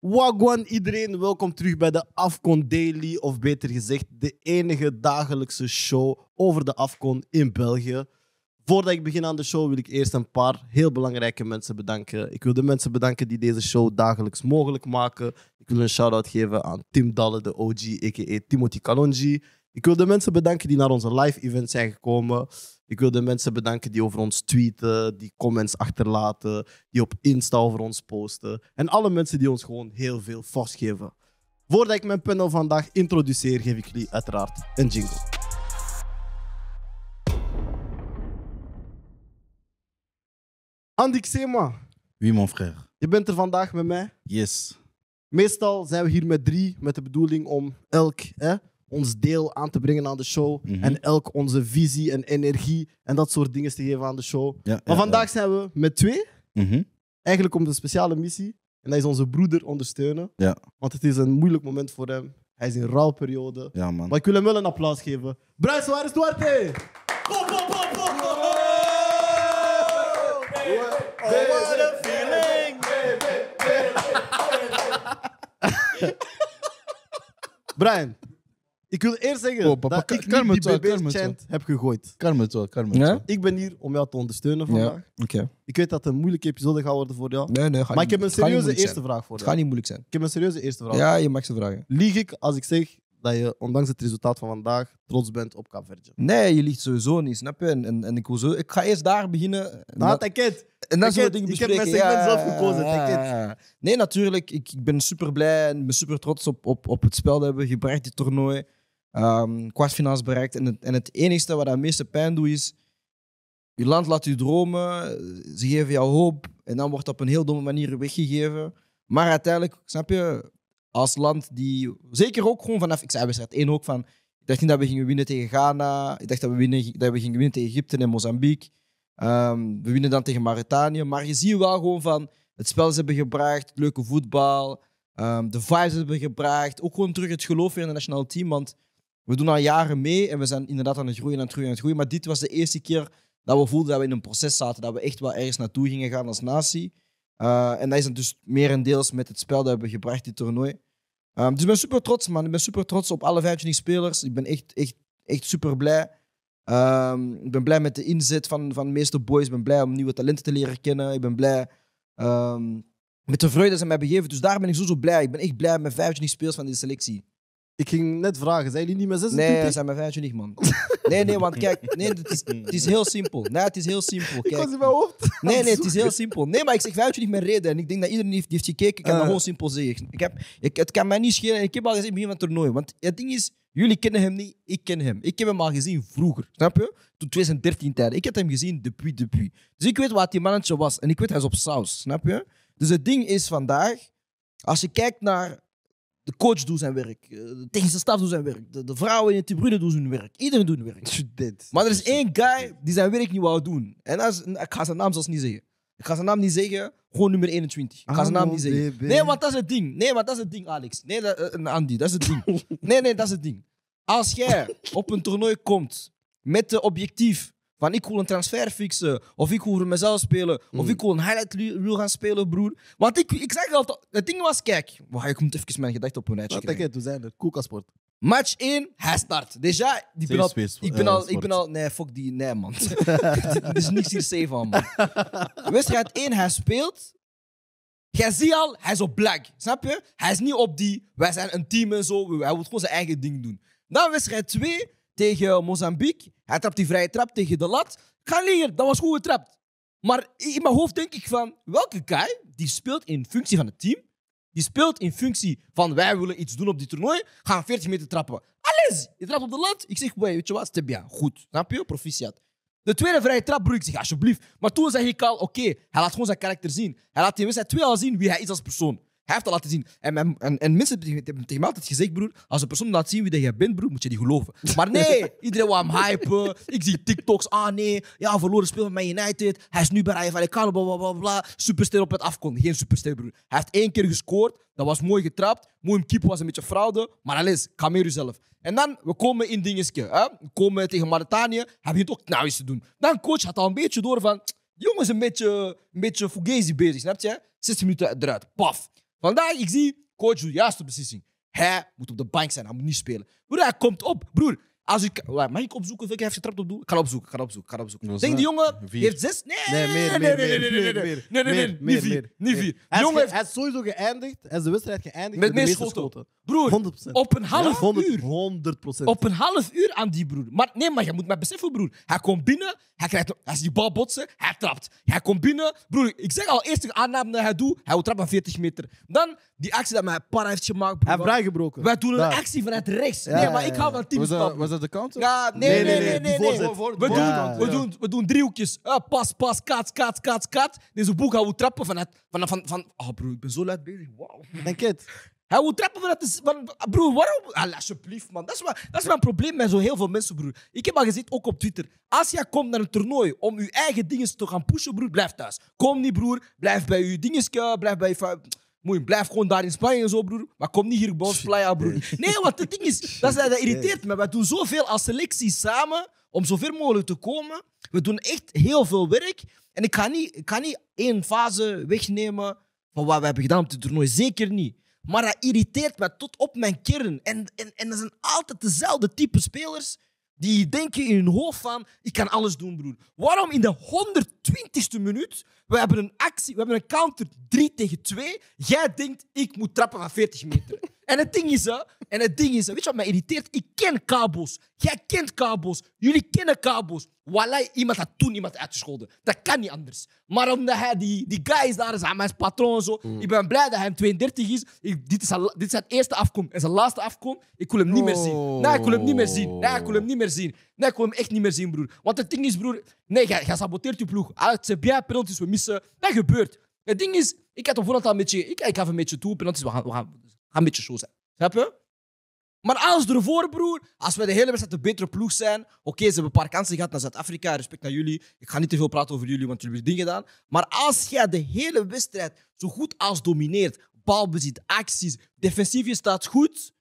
Wagwan iedereen, welkom terug bij de Afcon Daily, of beter gezegd, de enige dagelijkse show over de Afcon in België. Voordat ik begin aan de show wil ik eerst een paar heel belangrijke mensen bedanken. Ik wil de mensen bedanken die deze show dagelijks mogelijk maken. Ik wil een shout-out geven aan Tim Dalle, de OG, a.k.a. Timothy Kalonji. Ik wil de mensen bedanken die naar onze live event zijn gekomen. Ik wil de mensen bedanken die over ons tweeten, die comments achterlaten, die op Insta over ons posten. En alle mensen die ons gewoon heel veel vastgeven. geven. Voordat ik mijn panel vandaag introduceer, geef ik jullie uiteraard een jingle. Andy Xema. Oui, mon frère. Je bent er vandaag met mij. Yes. Meestal zijn we hier met drie met de bedoeling om elk hè, ons deel aan te brengen aan de show. Mhm. En elk onze visie en energie en dat soort dingen te geven aan de show. maar vandaag zijn we met twee. Mhm. Eigenlijk om een speciale missie. En dat is onze broeder ondersteunen. Want het is een moeilijk moment voor hem. Hij is in rouwperiode. Ja, man. Maar ik wil hem wel een applaus geven. Bruis waar Duarte! Kom, kom, kom, kom! What feeling! Brian, ik wil eerst zeggen oh, dat ik niet die heb gegooid. Karmen wel, Ja? Ik ben hier om jou te ondersteunen vandaag. Oké. Ik weet dat het een moeilijke episode gaat worden voor jou. Nee, nee, ga maar ik heb een serieuze eerste vraag voor Het gaat niet moeilijk zijn. Ik heb een serieuze eerste vraag. Ja, je mag ze vragen. Lieg ik als ik zeg dat je, ondanks het resultaat van vandaag, trots bent op Kaapverdje? Nee, je liegt sowieso niet, snap je? En, en, ik, wil zo, ik ga eerst daar beginnen. Na ah, dat- Nou, en dan zullen dingen ik heb mijn segment zelf gekozen, Nee, natuurlijk. Ik, ik ben super blij en ben super trots op, op, op het spel dat we hebben gebracht, dit toernooi um, ehm, kwartfinals bereikt. En het, en het enige wat dat meeste pijn doet is, je land laat je dromen, ze geven jou hoop en dan wordt dat op een heel domme manier weggegeven. Maar uiteindelijk, snap je, als land die, zeker ook gewoon vanaf, ik zei wedstrijd 1 ook van, ik dacht niet dat we gingen winnen tegen Ghana, ik dacht dat we, winnen, dat we gingen winnen tegen Egypte en Mozambique. Ehm, we winnen dan tegen Mauritanië, maar je ziet wel gewoon van, het spel ze hebben gebracht, leuke voetbal, ehm, de vibes hebben gebracht, ook gewoon terug het geloof in het nationale team, want we doen al jaren mee en we zijn inderdaad aan het groeien, aan het groeien, aan het groeien. Maar dit was de eerste keer dat we voelden dat we in een proces zaten, dat we echt wel ergens naartoe gingen gaan als natie. Eh, en dat is dan dus deels met het spel dat we hebben gebracht, dit toernooi. Ehm, dus ik ben super trots, man. Ik ben super trots op alle 25 spelers. Ik ben echt, echt, echt super blij. Ehm, ik ben blij met de inzet van, van de meeste boys. Ik ben blij om nieuwe talenten te leren kennen. Ik ben blij ehm, met de vreugde die ze mij begeven. Dus daar ben ik zo, zo blij. Ik ben echt blij met 25 spelers van deze selectie. Ik ging net vragen, zijn jullie niet met 26? Nee, we zijn met 25, man. Nee, nee, want kijk, nee, het, is, het is heel simpel. Nee, het is heel simpel. Kijk. Ik was in Nee, nee, het is heel simpel. Nee, maar ik zeg niet met reden. En ik denk dat iedereen heeft, heeft gekeken. Ik heb uh. gewoon simpel zeggen. Ik heb, ik, het kan mij niet schelen. Ik heb al gezien in het toernooi. Want het ding is, jullie kennen hem niet, ik ken hem. Ik heb hem al gezien vroeger, snap je? Toen 2013 tijd. Ik heb hem gezien depuis, depuis. Dus ik weet wat die mannetje was. En ik weet, hij is op saus, snap je? Dus het ding is vandaag, als je kijkt naar de coach doet zijn werk. Eh, de technische staf doet zijn werk. De, de vrouwen in de tribune doen hun werk. Iedereen doet hun werk. Dit. Maar er is één guy die zijn werk niet wou doen. En dat ik ga zijn naam zelfs niet zeggen. Ik ga zijn naam niet zeggen. Gewoon nummer 21. Ik ga zijn naam niet zeggen. Nee, want dat is het ding. Nee, want dat is het ding, Alex. Nee, dat, eh, eh, Andy, dat is het ding. Nee, nee, dat is het ding. Als jij op een toernooi komt met de objectief van ik wil een transfer fixen. Of ik wil voor mezelf spelen. Of mm. ik wil een highlight reel gaan spelen, broer. Want ik, ik zeg altijd, het ding was, kijk. Wacht, ik moet even mijn gedachten op een rijtje krijgen. Kijk, we zijn er. Koekasport. Match 1, hij start. Déjà, ik ben, eh, al, ik, ben al, ik ben al. Nee, fuck die. Nee, man. Er is niks hier safe aan, man. Wedstrijd 1, hij speelt. Jij ziet al, hij is op black. Snap je? Hij is niet op die. Wij zijn een team en zo. Hij moet gewoon zijn eigen ding doen. Dan wedstrijd 2 tegen Mozambique. Hij trapt die vrije trap tegen de lat. Ga leren, dat was goed getrapt. Maar in mijn hoofd denk ik van, welke guy die speelt in functie van het team, die speelt in functie van wij willen iets doen op dit toernooi, gaan 40 meter trappen. Alles! Je trapt op de lat. Ik zeg, weet je wat, c'est bien. Goed. Snap je? Proficiat. De tweede vrije trap, broer, ik zeg, alsjeblieft. Maar toen zeg ik al, oké, hij laat gewoon zijn karakter zien. Hij laat in wedstrijd twee al zien wie hij is als persoon. Hij heeft dat laten zien. En, en, en, mensen hebben tegen mij altijd gezegd, broer, als een persoon laat zien wie dat jij bent, broer, moet je die geloven. Maar nee, iedereen wil hem hypen. Ik zie TikToks. Ah nee, ja, verloren speel van Man United. Hij is nu bij van Vallecano, bla, bla, Superster op het afkomen. Geen superster, broer. Hij heeft één keer gescoord. Dat was mooi getrapt. Mooi een keeper was een beetje fraude. Maar alles, kameru zelf. En dan, we komen in dingetje. Hè? We komen tegen Maritanië. Heb je toch nou iets te doen. Dan coach had al een beetje door van... Jongens, jongen is een beetje, een beetje fugazi bezig, snap je? 60 minuten eruit, paf. Vandaag, ik zie coach doet de juiste beslissing. Hij moet op de bank zijn, hij moet niet spelen. Broer, hij komt op. Broer, als ik, mag ik opzoeken ik hij heeft trap op doel? Ik ga opzoeken, ik ga opzoeken, opzoeken. Denk, die jongen heeft zes? Nee, nee, meer, nee, nee, nee, nee, nee, nee, niet vier, Jongen hij is sowieso geëindigd, hij is de wedstrijd geëindigd met meer schoten. Broer, op een half uur. 100 Op een half uur aan die broer. Maar nee, maar je moet met beseffen, broer. Hij komt binnen, hij krijgt, als die bal botsen, hij trapt. Hij komt binnen, broer. Ik zeg al, eerste aanname dat hij doet, hij trapt aan 40 meter. Dan die actie dat mijn par heeft gemaakt. Broer. Hij heeft gebroken. Wij doen een actie vanuit rechts. Nee, maar ik hou van team. Ja, nee, nee, nee. nee, We, doen, we, doen, we doen driehoekjes. Ah, pas, pas, kaats, kaats, kaats, kaats. Deze boek gaan we trappen Van, van, van, oh broer, ik ben zo luid bezig. wow Denk het. Hij wil trappen vanuit de... Van, broer, waarom... Ah, alsjeblieft, man. Dat is, mijn dat is mijn probleem met zo heel veel mensen, broer. Ik heb al gezien, ook op Twitter. Als jij komt naar een toernooi om je eigen dingen te gaan pushen, broer, blijf thuis. Kom niet, broer. Blijf bij je dingetjes, eh, blijf bij je... Mooi, blijf gewoon daar in Spanje zo, broer. Maar kom niet hier bij ons playa, broer. Nee, want het ding is, dat, dat irriteert me. We doen zoveel als selectie samen om zover mogelijk te komen. We doen echt heel veel werk. En ik ga niet, ik niet één fase wegnemen van wat we hebben gedaan op het toernooi. Zeker niet. Maar dat irriteert me tot op mijn kern. En, en, en dat zijn altijd dezelfde type spelers die denken in hun hoofd van, ik kan alles doen, broer. Waarom in de 120ste minuut, we hebben een actie, we hebben een counter 3 tegen 2. Jij denkt, ik moet trappen van 40 meter. En het ding is, hè, en het ding is, weet je wat mij irriteert? Ik ken kabels. Jij kent kabels. Jullie kennen kabels. Wallahi, iemand had toen iemand uitgescholden. Dat kan niet anders. Maar omdat hij, die, die guy is daar, is mijn patroon en zo. Mm. Ik ben blij dat hij 32 is. dit, is zijn, dit is zijn eerste afkom en zijn laatste afkom. Ik wil hem niet meer zien. Nee, ik wil hem niet meer zien. Nee, ik wil hem niet meer zien. Nee, ik wil hem echt niet meer zien, broer. Want het ding is, broer, nee, jij saboteert je ploeg. Het zijn penalties, we missen. Dat gebeurt. Het ding is, ik had op voorhand al een beetje, ik, ga even een beetje toe, penalties, we gaan, we gaan Ga een beetje zo zijn. Snap je? Maar alles ervoor, broer. Als wij de hele wedstrijd een betere ploeg zijn. Oké, ze hebben een paar kansen gehad naar Zuid-Afrika. Respect naar jullie. Ik ga niet te veel praten over jullie, want jullie hebben dingen gedaan. Maar als jij de hele wedstrijd zo goed als domineert. Balbezit, acties, defensief, je staat goed.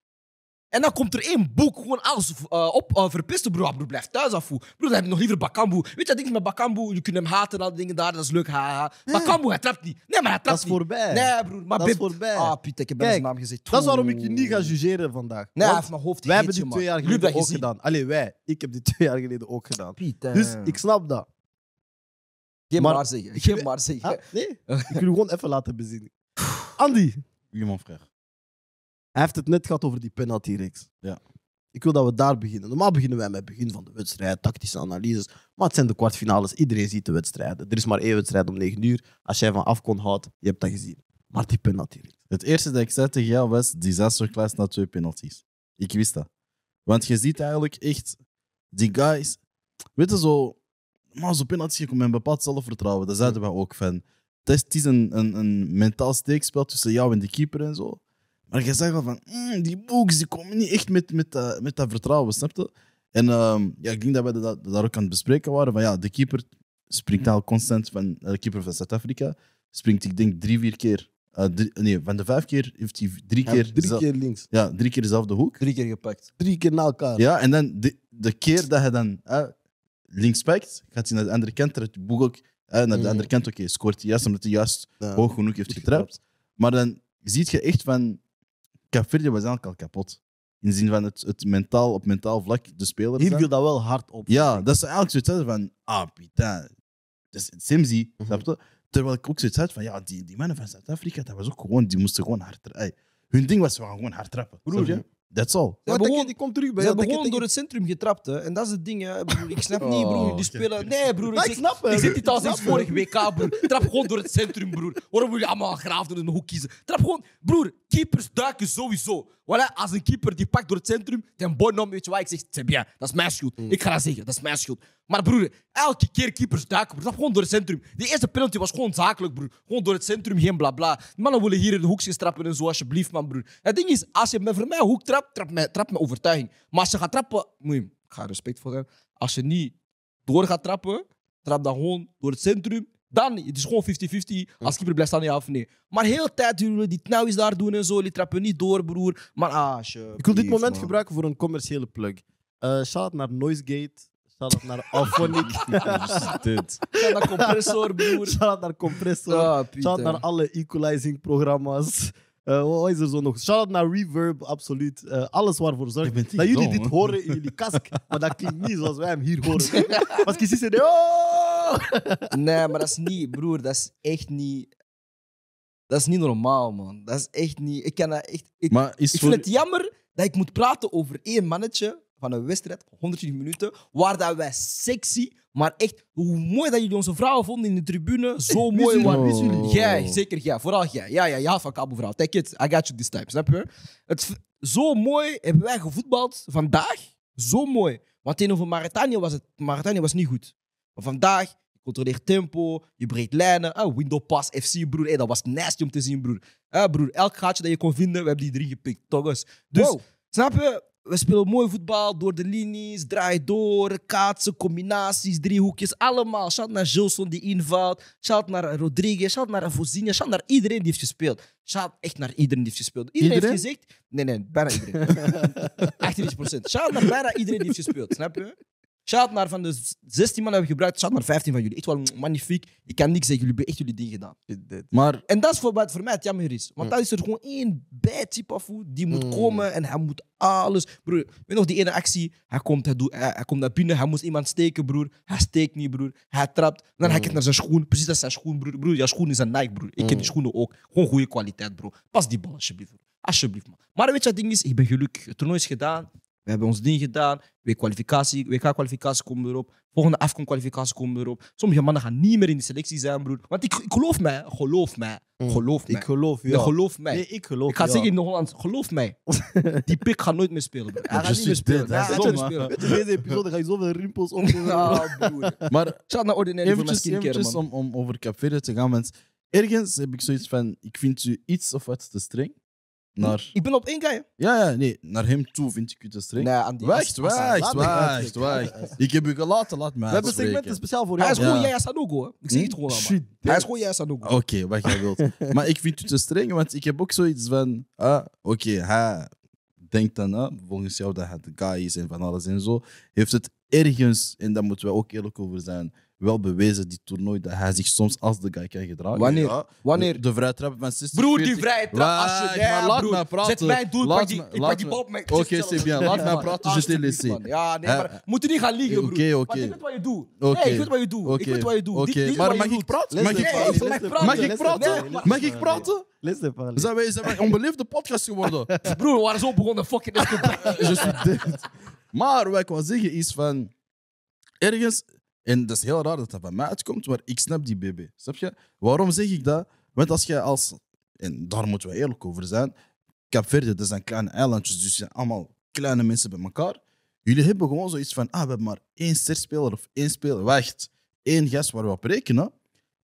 En dan komt er één boek, gewoon alles eh, op uh, broer. Ah, broer, blijft thuis afvoeren. Broer, dan heb je nog liever Bakambu. Weet je dat ding met Bakambu? Je kunt hem haten en al die dingen daar, dat is leuk, haha. ha. Bakambu, hij trapt niet. Nee, maar hij trapt niet. Dat is voorbij. Nee, broer, maar Dat is voorbij. Ah, Piet, ik heb Kijk, zijn naam gezegd. Dat is waarom ik je niet ga jugeren vandaag. Nee, mijn hoofd Wij hebben dit twee jaar geleden ook gedaan. Allee, wij. Ik heb dit twee jaar geleden ook gedaan. Piet, Dus ik snap dat. Geen maar, maar zeggen. Geen maar zeggen. Ah, nee, ik wil gewoon even laten bezinnen. Andy. Wie, mijn hij heeft het net gehad over die penalty-reeks. Ja. Ik wil dat we daar beginnen. Normaal beginnen wij met het begin van de wedstrijd, tactische analyses. Maar het zijn de kwartfinales, iedereen ziet de wedstrijden. Er is maar één wedstrijd om 9 uur. Als jij van af kon houdt, je hebt dat gezien. Maar die penalty -reeks. Het eerste dat ik zei tegen jou was disaster class na twee penalties. Ik wist dat. Want je ziet eigenlijk echt die guys. Weet je zo. Maar zo'n penalty komt met een bepaald zelfvertrouwen. Daar zeiden we ook van. Het is, een, een, een mentaal steekspel tussen jou en de keeper en zo. Maar je zegt al van, mm, die boeks die komen niet echt met, met, met dat vertrouwen, snapte? En ehm, ja, ik denk dat we dat, daar ook aan het bespreken waren. Van, ja, de keeper springt mhm. al constant van eh, de keeper van Zuid-Afrika. Springt, ik denk, drie, vier keer. Eh, nee, van de vijf keer heeft hij drie ja, keer. Drie keer links. Ja, drie keer dezelfde hoek. Drie keer gepakt. Drie keer na elkaar. Ja, en dan de, de keer dat hij dan eh, links pakt, gaat hij naar de andere kant. de boek ook naar de mhm. andere kant. Oké, scoort hij juist omdat hij juist hoog genoeg heeft getrapt. Maar dan ziet je echt van Cafirje was eigenlijk al kapot. In zin van het, het mentaal, op mentaal vlak de speler. Hier viel dat wel hard op. Ja, dat is eigenlijk zoiets hadden van, ah, putain. Dus Simzi, mm -hmm. Terwijl ik ook zoiets had van, ja, die, die mannen van Zuid-Afrika, dat was ook gewoon, die moesten gewoon hard... trappen. hun ding was, gewoon hard trappen. Dat all. Ja, dat die komt terug bij Ze hebben gewoon door het centrum getrapt. Hè. En dat is het ding. Hè. Broer, ik snap niet, oh, broer. Die spelen... Nee, broer. Ik, snap het. Ik zit niet al sinds vorig WK, broer. Trap gewoon door het centrum, broer. Waarom wil je allemaal graaf door een hoek kiezen? Trap gewoon... Broer, keepers duiken sowieso. Voilà, als een keeper die pakt door het centrum, ten bonhomme, weet je wat? Ik zeg, c'est bien. Dat is mijn schuld. Mm. Ik ga dat zeggen. Dat is mijn schuld. Maar broer, elke keer keepers duiken, broer. Trap gewoon door het centrum. Die eerste penalty was gewoon zakelijk, broer. Gewoon door het centrum, geen blabla. Die mannen willen hier in de hoeks trappen en zo, alsjeblieft, man, broer. Het ding is, als je met voor mij hoek trapt, trap met, trap met overtuiging. Maar als je gaat trappen, moet je, ik ga voor Als je niet door gaat trappen, trap dan gewoon door het centrum. Dan, het is gewoon 50-50. Als keeper blijft staan, ja of nee. Maar heel tijd we die nou is daar doen en zo. Die trappen niet door, broer. Maar ah, je. Ik wil dit moment gebruiken voor een commerciële plug. Uh, shout naar Noisegate. het naar Alphonic. dit. Shout naar Compressor, broer. Shout naar Compressor. Schaal ah, shout naar alle equalizing programma's. Uh, eh, wat is er zo nog? Shout-out naar Reverb, absoluut. Uh, alles waarvoor zorgt dat jullie dit horen in jullie kask. maar dat klinkt niet zoals wij hem hier horen. Als ik zie, oh! Nee, maar dat is niet... Broer, dat is echt niet... Dat is niet normaal, man. Dat is echt niet... Ik, kan dat echt, ik, maar is vind het jammer dat ik moet praten over één mannetje van een wedstrijd, 120 minuten, waar dat wij sexy maar echt, hoe mooi dat jullie onze vrouwen vonden in de tribune. Zo mooi. Waar zeker jij. Vooral jij. Ja, ja, ja, van Kabelvrouw. Take it. I got you this time. Snap je? Het, zo mooi hebben wij gevoetbald vandaag. Zo mooi. Want tegenover Maritanië was het Maritanië was niet goed. Maar vandaag, je controleert tempo, je breekt lijnen. oh window pass, FC, broer. Hey, dat was nasty om te zien, broer. eh broer, elk gaatje dat je kon vinden, we hebben die drie gepikt. Toch eens. Dus, snap je? we spelen mooi voetbal door de linies, draai door, kaatsen, combinaties, driehoekjes, allemaal. Shout naar Gilson die invalt, shout naar Rodriguez, shout naar Vozinha, shout naar iedereen die heeft gespeeld. Shout echt naar iedereen die heeft gespeeld. Iedereen, iedereen? heeft gezegd... Nee, nee, bijna iedereen. 98%. Shout naar bijna iedereen die heeft gespeeld, snap je? Shout naar van de 16 man hebben gebruikt, shout naar 15 van jullie. Echt wel magnifiek. Ik kan niks zeggen, jullie hebben echt jullie ding gedaan. Maar, en dat is voor, mij het jammer is. Want dan is er gewoon één bij type die moet hmm. komen en hij moet alles. Broer, weet nog die ene actie? Hij komt, hij, doet, hij, komt naar binnen, hij moest iemand steken, broer. Hij steekt niet, broer. Hij trapt. En dan hij hmm. kijkt naar zijn schoen. Precies, dat zijn schoen, broer. Broer, jouw schoen is een Nike, broer. Ik ken die hmm. schoenen ook. Gewoon goede kwaliteit, broer. Pas die bal, alsjeblieft. Broer. Alsjeblieft, man. Maar weet je wat ding is? Ik ben gelukkig. Het toernooi is gedaan. We hebben ons ding gedaan. WK-kwalificatie WK -kwalificatie komt erop. Volgende AFCON-kwalificatie komt erop. Sommige mannen gaan niet meer in de selectie zijn, broer. Want ik, ik geloof mij. Geloof mij. Mm. Geloof mij. Ik geloof je. Ja. geloof mij. Nee, ik geloof Ik ga zeggen in Holland, geloof mij. Die pik gaat nooit meer spelen, dus Hij gaat niet meer spelen. Hij gaat deze episode ga je zoveel rimpels om. Maar... Shout naar ordinaire voor mijn skincare, man. om, om over café te gaan, mensen. Ergens heb ik zoiets van, ik vind u iets of wat te streng naar... Ik ben op één guy. Ja, ja, nee. Naar hem toe vind ik u te streng. Nee, Wacht, wacht, wacht, wacht. Ik heb u gelaten, laat mij We hebben segmenten speciaal voor jou hm? Hij is gewoon Ja. Sadugo. Sanogo. Ik zie het gewoon allemaal. Hij is gewoon Jaya Oké, wat jij wilt. maar ik vind u te streng, want ik heb ook zoiets van... Ah, Oké, hij denkt dan, ah, volgens jou dat hij de guy is en van alles en zo. Heeft het ergens, en daar moeten we ook eerlijk over zijn, wel bewezen, die toernooi, dat hij zich soms als de guy kan gedragen. Wanneer? Ja. Wanneer? De vrije trap van 60 Broer, die vrije trap, als je... Ja, laat broer. me praten. Zet mij doel, die, pak die bal op mijn... Oké, c'est bien. laat mij praten, je LC. Ja, nee, maar moet je niet gaan liegen, broer. Oké, oké. ik weet wat je doet. Nee, ik weet wat je doet. Ik weet wat je doet. maar mag ik praten? Mag ik praten? Mag ik praten? Listen, parler. Zijn wij een onbeleefde podcast geworden? Broer, we waren zo begonnen, fucking... Je suis dead. Maar wat ik wil zeggen is van... Ergens... En dat is heel raar dat dat van mij uitkomt, maar ik snap die BB. Snap je? Waarom zeg ik dat? Want als jij als... En daar moeten we eerlijk over zijn. Capverde, dat zijn kleine eilandjes, dus zijn allemaal kleine mensen bij elkaar. Jullie hebben gewoon zoiets van, ah, we hebben maar één sterspeler of één speler. Wacht, één gast waar we op rekenen.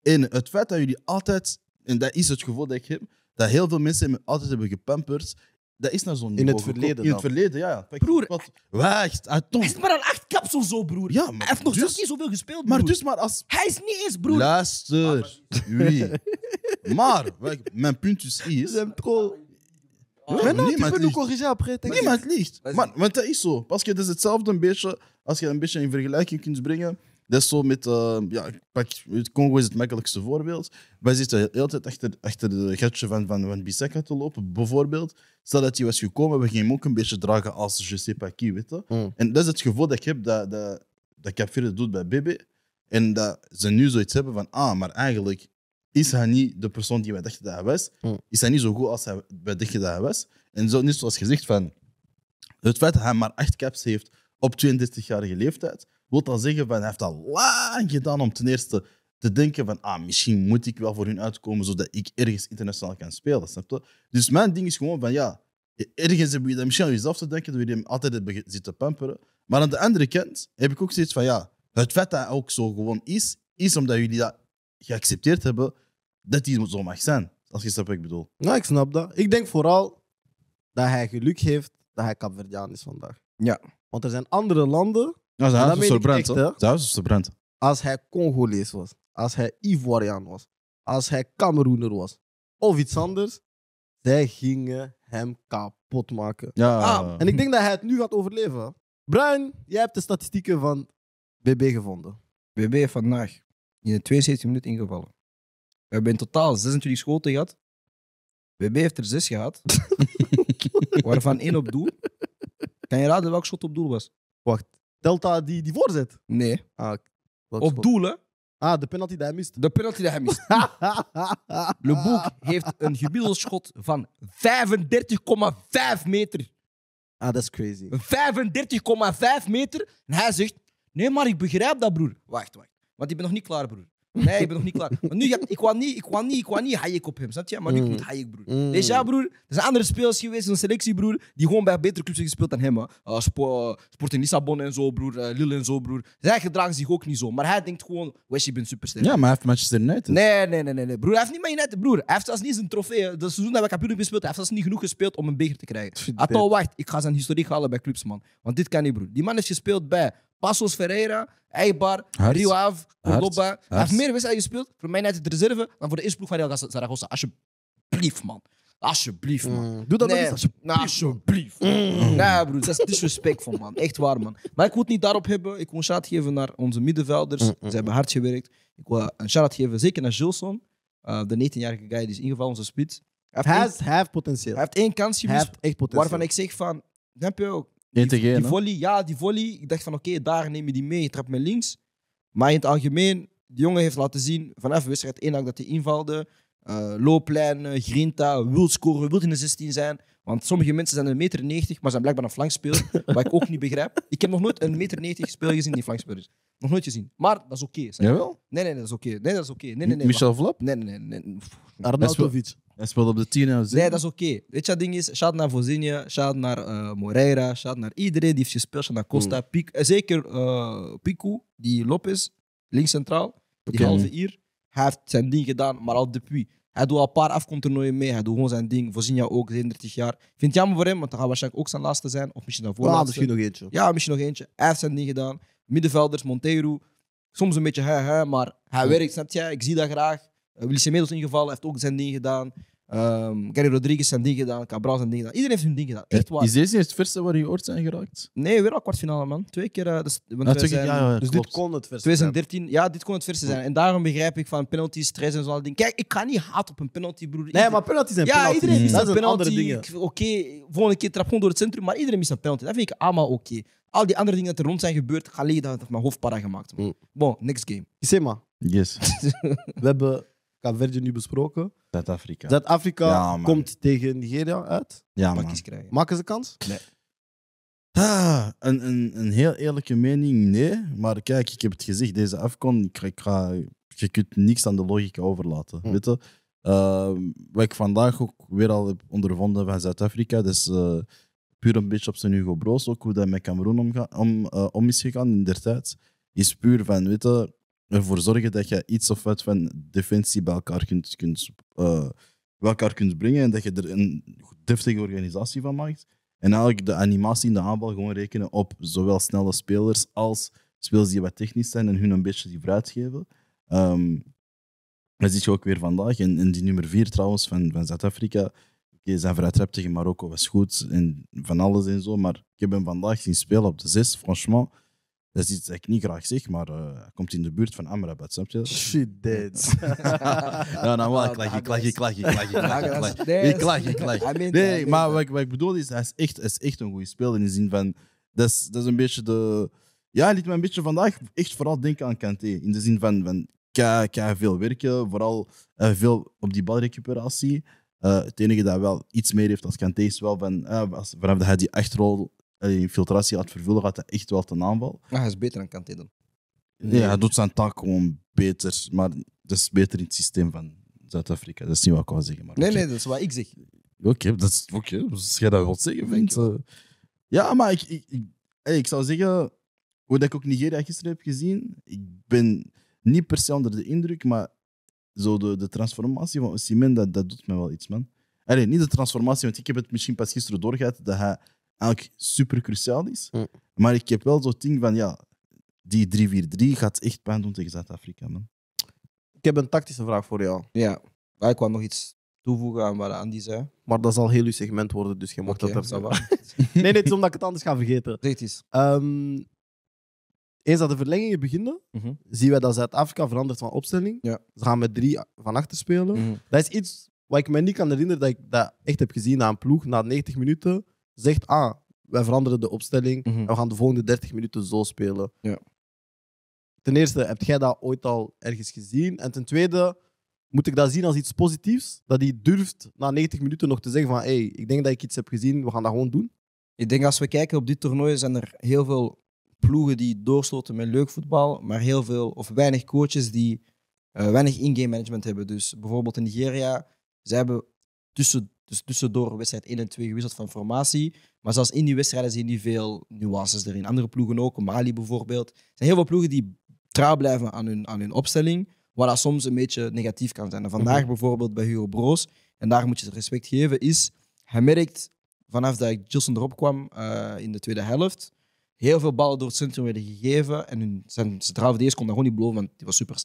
En het feit dat jullie altijd, en dat is het gevoel dat ik heb, dat heel veel mensen me altijd hebben gepamperd dat is nou zo'n In het verleden In het verleden, ja. Broer. Wat, wacht, uit ah, Hij is maar al acht kapsels zo, broer. Ja, maar Hij heeft nog dus- zoveel gespeeld, broer. Maar dus maar als... Hij is niet eens, broer. Luister, oui. Maar, mijn punt dus is nou is... J'aime trop. Ouais, mais non, tu peux nous après. Niemand ligt. Man, Maar, want dat is zo. Pas je, dat is hetzelfde een beetje, als je een beetje in vergelijking kunt brengen dat is zo met, uh, ja, Congo is het makkelijkste voorbeeld. Wij zitten de hele tijd achter, achter de gatje van, van, van Biseka te lopen, bijvoorbeeld. Stel dat hij was gekomen, we gingen hem ook een beetje dragen als je sais weet je. Mm. En dat is het gevoel dat ik heb dat, dat, dat verder doet bij Bebe. En dat ze nu zoiets hebben van, ah, maar eigenlijk is hij niet de persoon die wij dachten dat hij was. Mm. Is hij niet zo goed als hij, wij dachten dat hij was. En zo, niet zoals gezegd van, het feit dat hij maar acht caps heeft op 32-jarige leeftijd, wil dat zeggen van hij heeft al lang gedaan om ten eerste te denken van ah, misschien moet ik wel voor hun uitkomen zodat ik ergens internationaal kan spelen. Snap je? Dus mijn ding is gewoon van ja, ergens heb je dat misschien aan jezelf te denken, dat je hem altijd hebt zitten pamperen. Maar aan de andere kant heb ik ook zoiets van ja, het feit dat hij ook zo gewoon is, is omdat jullie dat geaccepteerd hebben dat hij zo mag zijn. Als je snap wat ik bedoel. Nou, ik snap dat. Ik denk vooral dat hij geluk heeft dat hij Capverdiaan is vandaag. Ja. Want er zijn andere landen nou, zijn huis was verbrand. Echt, zijn was Als hij Congolees was, als hij Ivoriaan was, als hij Cameroener was of iets anders, zij gingen hem kapot maken. Ja. Ah, en ik denk dat hij het nu gaat overleven. Bruin, jij hebt de statistieken van BB gevonden. BB vandaag in de 72 minuten ingevallen. We hebben in totaal 26 schoten gehad. BB heeft er 6 gehad, waarvan één op doel. Kan je raden welk schot op doel was? Wacht, Delta die, die voorzet? Nee. Ah, Op doelen? Ah, de penalty die hij mist. De penalty die hij mist. Le Boek heeft een gemiddeld van 35,5 meter. Ah, dat is crazy. 35,5 meter. En hij zegt: Nee, maar ik begrijp dat, broer. Wacht, wacht. Want ik ben nog niet klaar, broer. Nee, ik ben nog niet klaar. Maar nu, ik wou niet, ik wou niet, ik wou niet Hayek op hem, snap je? Maar nu, ik mm. moet Hayek, broer. Mm. Deze broer, er zijn andere spelers geweest, een selectie, broer, die gewoon bij betere clubs hebben gespeeld dan hem. Eh, eh, sport in Lissabon en zo, broer. Eh, Lille en zo, broer. Zij gedragen zich ook niet zo. Maar hij denkt gewoon, wesh, je bent superster. Ja, maar hij heeft Manchester United. Nee, nee, nee, nee, nee. Broer, hij heeft niet Man United, broer. Hij heeft zelfs niet zijn trofee. Dat seizoen dat ik kampioen hebben gespeeld, hij heeft zelfs niet genoeg gespeeld om een beker te krijgen. Atal, wacht, ik ga zijn historiek halen bij clubs, man. Want dit kan niet, broer. Die man is gespeeld bij Passos Ferreira, Eibar, Rio Ave, Lobba. Hij heeft meer wedstrijden gespeeld voor mij net de reserve dan voor de eerste ploeg van Real Zaragoza. Alsjeblieft, man. Alsjeblieft, man. Mm. Doe dat nee. niet. Alsjeblieft. Mm. Nee, broer. Dat is disrespectvol, man. Echt waar, man. Maar ik moet niet daarop hebben. Ik wil een shout geven naar onze middenvelders. Mm, mm. Ze hebben hard gewerkt. Ik wil een shout geven, zeker naar Gilson. Eh, de 19-jarige guy die is ingevallen, onze spits. Hij heeft, potentieel. Hij heeft één kans gemist. Hij heeft echt potentieel. Waarvan ik zeg van, heb je ook. Die, tegen volley, ja, die volley. Ik dacht van oké, daar neem je die mee. Je trapt met links. Maar in het algemeen, de jongen heeft laten zien vanaf wedstrijd 1 dat hij invalde. Uh, eh, looplijnen, grinta, wil scoren, wil in de 16 zijn. Want sommige mensen zijn een meter 90, maar zijn blijkbaar een flankspeler. wat ik ook niet begrijp. Ik heb nog nooit een meter 90 speler gezien die flankspeler is. Nog nooit gezien. Maar dat is oké. Jawel? Nee, nee, dat is oké. Nee, dat is oké. Okay. Nee, nee, nee, Michel Vlap? Nee, nee, nee. de hij speelt op de 10 Nee, dat is oké. Weet je, dat ding is, shout naar Vozinha. shout naar eh, Moreira, shout naar iedereen die heeft gespeeld, shout naar Costa, hmm. Piek, eh, zeker uh, eh, Pico, die Lopez, links centraal, die halve hier. Hij heeft zijn ding gedaan, maar al depuis. Hij doet al een paar afkomtoernooien mee, hij doet gewoon zijn ding. Vozinja ook, 37 jaar. Vindt vind jammer voor hem, want dan gaat waarschijnlijk ook zijn laatste zijn, of misschien daarvoor. Ja, ah, misschien nog eentje. Ja, misschien nog eentje. Hij heeft zijn ding gedaan. Middenvelders, Monteiro, soms een beetje hè, maar hij werkt, snap je? Ik zie dat graag. Uh, Willy Semedos ingevallen, heeft ook zijn ding gedaan. Um, Gary Rodriguez zijn ding gedaan, Cabral zijn dingen, gedaan. Iedereen heeft hun dingen gedaan. Echt waar. Is deze het eerste waar je ooit zijn geraakt? Nee, weer al kwartfinale, man. Twee keer. Uh, dus, want zijn, dus dit kon het verste 2013, Ja, dit kon het verste zijn. En daarom begrijp ik van penalties, stress en zo'n dingen. Kijk, ik ga niet haat op een penalty, broer. Nee, maar penalties zijn penalty. Ja, iedereen mist zijn andere penalty. Oké, volgende keer trap gewoon door het centrum, maar iedereen mist een penalty. Dat vind ik allemaal oké. Al die andere dingen dat er rond zijn gebeurd, ga dat het mijn hoofd para gemaakt. Mm. Bon, next game. Isema. Yes. We hebben je nu besproken. Zuid-Afrika. Zuid-Afrika komt tegen Nigeria uit. Ja, man. krijgen. Maken ze kans? nee ah, een, een, een heel eerlijke mening, nee. Maar kijk, ik heb het gezegd, deze afkon, ik, ik je kunt niks aan de logica overlaten. Hm. Weet je? Ehm, wat ik vandaag ook weer al heb ondervonden van Zuid-Afrika, dat is eh, puur een beetje op zijn Hugo Broos, ook hoe dat met Cameroen om, eh, om is gegaan in der tijd, is puur van, weet je, ervoor zorgen dat je iets of wat van defensie bij elkaar kunt, kunt, eh, bij elkaar kunt brengen en dat je er een deftige organisatie van maakt. En eigenlijk de animatie in de aanval gewoon rekenen op zowel snelle spelers als spelers die wat technisch zijn en hun een beetje die vooruit geven. Ehm, dat zie je ook weer vandaag. En, die nummer 4 trouwens van, van Zuid-Afrika. Okay, zijn vooruittrap tegen Marokko was goed en van alles en zo. Maar ik heb hem vandaag zien spelen op de 6. Franchement, dat is iets dat ik niet graag zeg, maar uh, hij komt in de buurt van Amrabat, snap je Shit, dead. nou, dan wel, ik lach, ik lach, ik lach, ik lach, ik lach, ik lach, ik Nee, maar wat ik, wat ik bedoel is, hij is echt, hij is echt een goede speler in de zin van, dat is, dat is een beetje de... Ja, hij liet me een beetje vandaag echt vooral denken aan Kanté. In de zin van, van kan, kan veel werken, vooral uh, veel op die balrecuperatie. Uh, het enige dat wel iets meer heeft als Kanté is wel van, uh, vanaf dat hij die achterrol eh, die filtratie gaat vervullen, gaat hij echt wel ten aanval. Maar ah, hij is beter dan Kanté dan. Nee, hij doet zijn taak gewoon beter. Maar dat is beter in het systeem van Zuid-Afrika. Dat is niet wat ik wou zeggen. Maar nee, nee, dat is wat ik zeg. Oké, dat is oké. Okay. Als jij dat wilt zeggen, vindt. Eh, ja, maar ik, ik, ik, hey, ik zou zeggen, hoe dat ik ook Nigeria gisteren heb gezien, ik ben niet per se onder de indruk, maar zo de, de transformatie van Simen, dat, dat doet me wel iets, man. Allee, niet de transformatie, want ik heb het misschien pas gisteren doorgehad dat hij eigenlijk super cruciaal is. Mm. Maar ik heb wel zo'n ding van, ja, die 3-4-3 gaat echt pijn doen tegen Zuid-Afrika, man. Ik heb een tactische vraag voor jou. Ja, ah, ik kwam nog iets toevoegen aan wat Andy zei. Maar dat zal heel uw segment worden, dus je mag dat hebben. nee, nee, het is omdat ik het anders ga vergeten. Zeg eens. Ehm, eens dat de verlengingen beginnen, mhm. zien wij dat Zuid-Afrika verandert van opstelling. Ze gaan met drie van achter spelen. Mhm. Dat is iets wat ik me niet kan herinneren dat ik dat echt heb gezien na een ploeg, na 90 minuten zegt, ah, wij veranderen de opstelling mhm. en we gaan de volgende 30 minuten zo spelen. Ja. Ten eerste, heb jij dat ooit al ergens gezien? En ten tweede, moet ik dat zien als iets positiefs? Dat hij durft na 90 minuten nog te zeggen van, hey, ik denk dat ik iets heb gezien, we gaan dat gewoon doen? Ik denk als we kijken op dit toernooi zijn er heel veel ploegen die doorsloten met leuk voetbal, maar heel veel of weinig coaches die eh, weinig in-game management hebben. Dus bijvoorbeeld in Nigeria, ze hebben tussen dus tussendoor wedstrijd 1 en 2 gewisseld van formatie. Maar zelfs in die wedstrijden je niet veel nuances erin. Andere ploegen ook, Mali bijvoorbeeld. Er zijn heel veel ploegen die trouw blijven aan hun, aan hun opstelling. Wat dat soms een beetje negatief kan zijn. vandaag mhm. bijvoorbeeld bij Hugo Broos, en daar moet je het respect geven, is hij merkt vanaf dat Johnson erop kwam eh, in de tweede helft, heel veel ballen door het centrum werden gegeven. En hun, zijn centraal eerste kon dat gewoon niet beloven, want die was super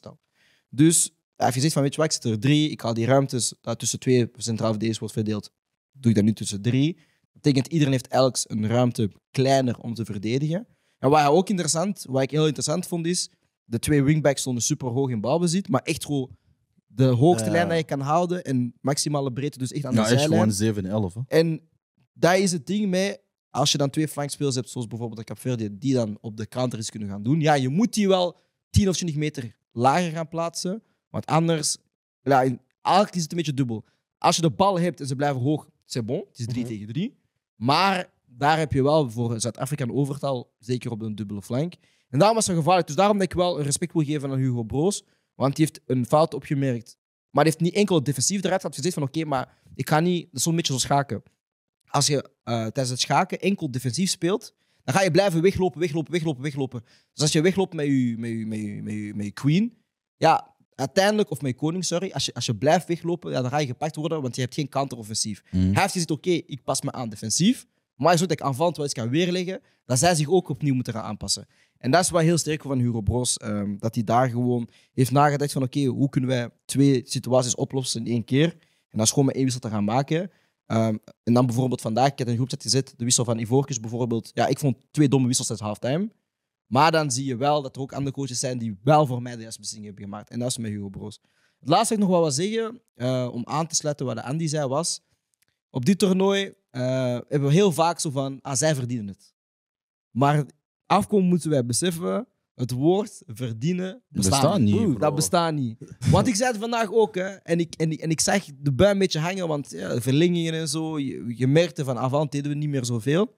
Dus als je zegt van, weet je wat, ik zit er drie, ik haal die ruimtes tussen twee centraal verdedigers wordt verdeeld, doe ik dat nu tussen drie. Dat betekent, iedereen heeft elk een ruimte kleiner om te verdedigen. En wat ook interessant, wat ik heel interessant vond, is de twee wingbacks stonden super hoog in balbezit, maar echt gewoon de hoogste lijn dat je kan houden en maximale breedte, dus echt aan de zijlijn. Ja, gewoon 7-11. En dat is het ding mee. als je dan twee flankspelers hebt, zoals bijvoorbeeld de Capverdi, die dan op de counter is kunnen gaan doen. Ja, je moet die wel 10 of 20 meter lager gaan plaatsen, anders, ja, in, eigenlijk is het een beetje dubbel. Als je de bal hebt en ze blijven hoog, c'est bon, het is 3 mhm. tegen 3. Maar daar heb je wel voor Zuid-Afrika een overtal, zeker op een dubbele flank. En daarom was het gevaarlijk. Dus daarom dat ik wel respect wil geven aan Hugo Broos, want die heeft een fout opgemerkt. Maar heeft niet enkel defensief eruit gehad. Gezegd van oké, maar ik ga niet. Dat is zo'n beetje zoals schaken. Als je eh, tijdens het schaken enkel defensief speelt, dan ga je blijven weglopen, weglopen, weglopen, weglopen. Dus als je wegloopt met je, met je, met je, met je, met je queen, ja, Uiteindelijk, of mijn koning, sorry, als je, als je blijft weglopen, ja, dan ga je gepakt worden, want je hebt geen counteroffensief. offensief mhm. Hij heeft gezegd, oké, ik pas me aan defensief, maar zodat ik aanvallend wel eens kan weerleggen, dat zij zich ook opnieuw moeten gaan aanpassen. En dat is wel heel sterk van Hugo Bros, ehm, dat hij daar gewoon heeft nagedacht van, oké, hoe kunnen wij twee situaties oplossen in één keer? En dat is gewoon met één wissel te gaan maken. Ehm, en dan bijvoorbeeld vandaag, ik heb een groepchat gezet, de wissel van Ivorcus bijvoorbeeld. Ja, ik vond twee domme wissels tijdens halftime. Maar dan zie je wel dat er ook andere coaches zijn die wel voor mij de juiste beslissingen hebben gemaakt. En dat is met Hugo Broos. Het laatste wat ik nog wel wil zeggen, eh, om aan te sluiten wat Andy zei, was... Op dit toernooi eh, hebben we heel vaak zo van, ah, zij verdienen het. Maar afkomen moeten wij beseffen, het woord verdienen bestaat, niet. dat bestaat niet. Want ik zei het vandaag ook, hè, en, ik, en, ik, zag de bui een beetje hangen, want ja, verlengingen en zo, je, je merkte van Avant deden we niet meer zoveel.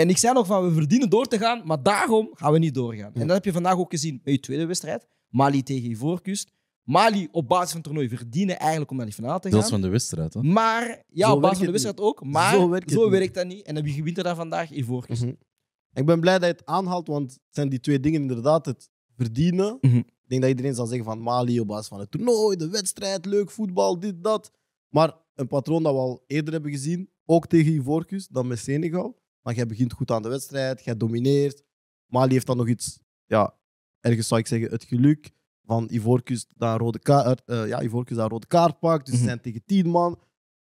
En ik zei nog van, we verdienen door te gaan, maar daarom gaan we niet doorgaan. En dat heb je vandaag ook gezien bij je tweede wedstrijd. Mali tegen Ivoorkust. Mali op basis van het toernooi verdienen eigenlijk om naar die finale te gaan. Dat is van de wedstrijd, hè? Maar, ja, op basis van de wedstrijd ook. Maar zo werkt, dat niet. En dan wie wint er dan vandaag? Ivoorkust. Mhm. Ik ben blij dat je het aanhaalt, want het zijn die twee dingen inderdaad. Het verdienen. Mhm. Ik denk dat iedereen zal zeggen van Mali op basis van het toernooi, de wedstrijd, leuk voetbal, dit, dat. Maar een patroon dat we al eerder hebben gezien, ook tegen Ivoorkust, dan met Senegal maar jij begint goed aan de wedstrijd, jij domineert. Mali heeft dan nog iets, ja, ergens zou ik zeggen, het geluk van Ivorcus dat rode, kaart, uh, eh, eh, ja, Ivoorkust dat rode kaart pakt. Dus ze mhm. zijn tegen tien man.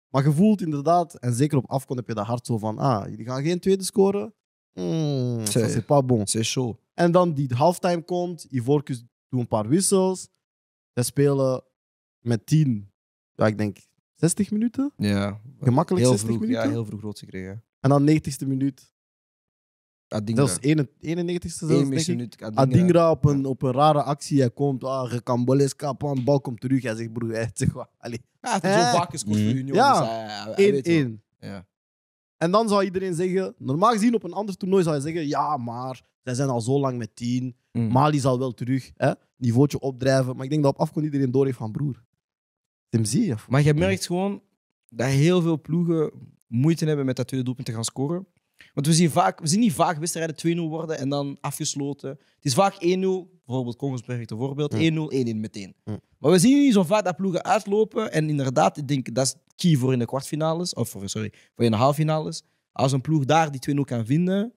Maar je voelt inderdaad, en zeker op afkond, heb je dat hart zo van, ah, jullie gaan geen tweede scoren. Mm, is pas bon. C'est chaud. En dan die halftime komt, Ivorcus doet een paar wissels. Ze spelen met 10, ja, ik denk 60 minuten. Ja, gemakkelijk 60 minuten. Ja, heel vroeg rood gekregen. En dan 90ste minuut. Adingra. is 91ste zelfs, minuut, Adingra. Adingra op een, op een rare actie. Hij komt, ah, is kapan, bal komt terug. Hij zegt, broer, hij zegt, wat, mhm. dus, eh, Hij heeft zo voor Union. Ja, 1-1. Ja. En dan zou iedereen zeggen, normaal gezien op een ander toernooi zou je zeggen, ja, maar zij zijn al zo lang met 10. Mm. Mali zal wel terug, hè, niveautje opdrijven. Maar ik denk dat op afkomt iedereen door heeft van broer. Tim zie je. Maar je merkt gewoon dat heel veel ploegen moeite hebben met dat tweede doelpunt te gaan scoren. Want we zien, vaak, we zien niet vaak wedstrijden 2-0 worden en dan afgesloten. Het is vaak 1-0, bijvoorbeeld Congo's perfecte voorbeeld, 1-0, hmm. 1-1 meteen. Hmm. Maar we zien niet zo vaak dat ploegen uitlopen. En inderdaad, ik denk dat is key voor in de kwartfinales, of sorry, voor in de halffinales. Als een ploeg daar die 2-0 kan vinden,